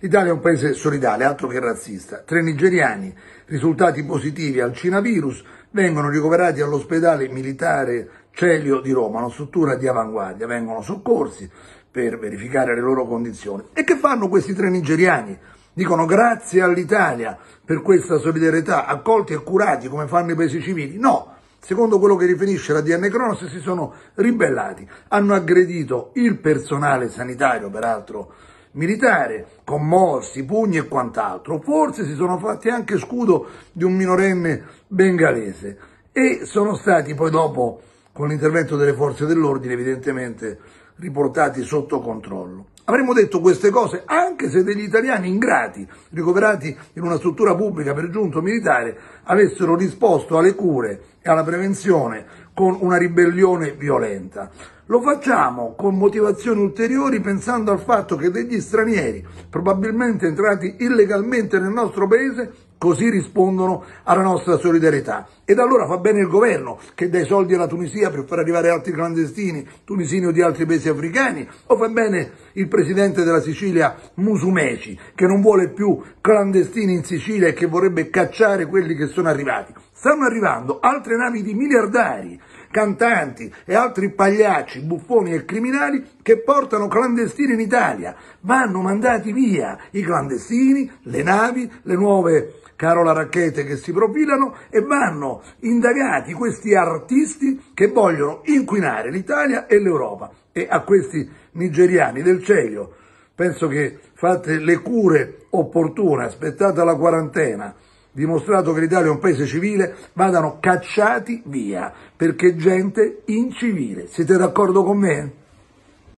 L'Italia è un paese solidale, altro che razzista. Tre nigeriani risultati positivi al Cinavirus vengono ricoverati all'ospedale militare Celio di Roma, una struttura di avanguardia. Vengono soccorsi per verificare le loro condizioni. E che fanno questi tre nigeriani? Dicono grazie all'Italia per questa solidarietà, accolti e curati come fanno i paesi civili? No! secondo quello che riferisce la DN Cronos, si sono ribellati, hanno aggredito il personale sanitario, peraltro militare, con morsi, pugni e quant'altro. Forse si sono fatti anche scudo di un minorenne bengalese e sono stati poi dopo, con l'intervento delle forze dell'ordine, evidentemente riportati sotto controllo. Avremmo detto queste cose anche se degli italiani ingrati, ricoverati in una struttura pubblica per giunto militare, avessero risposto alle cure e alla prevenzione con una ribellione violenta. Lo facciamo con motivazioni ulteriori pensando al fatto che degli stranieri, probabilmente entrati illegalmente nel nostro paese, così rispondono alla nostra solidarietà. Ed allora fa bene il governo che dà i soldi alla Tunisia per far arrivare altri clandestini tunisini o di altri paesi africani, o fa bene il presidente della Sicilia Musumeci, che non vuole più clandestini in Sicilia e che vorrebbe cacciare quelli che sono arrivati. Stanno arrivando altre navi di miliardari, cantanti e altri pagliacci, buffoni e criminali che portano clandestini in Italia. Vanno mandati via i clandestini, le navi, le nuove Carola Racchete che si profilano e vanno indagati questi artisti che vogliono inquinare l'Italia e l'Europa e a questi nigeriani del CEIO. Penso che fate le cure opportune, aspettate la quarantena, dimostrato che l'Italia è un paese civile, vadano cacciati via, perché gente incivile. Siete d'accordo con me?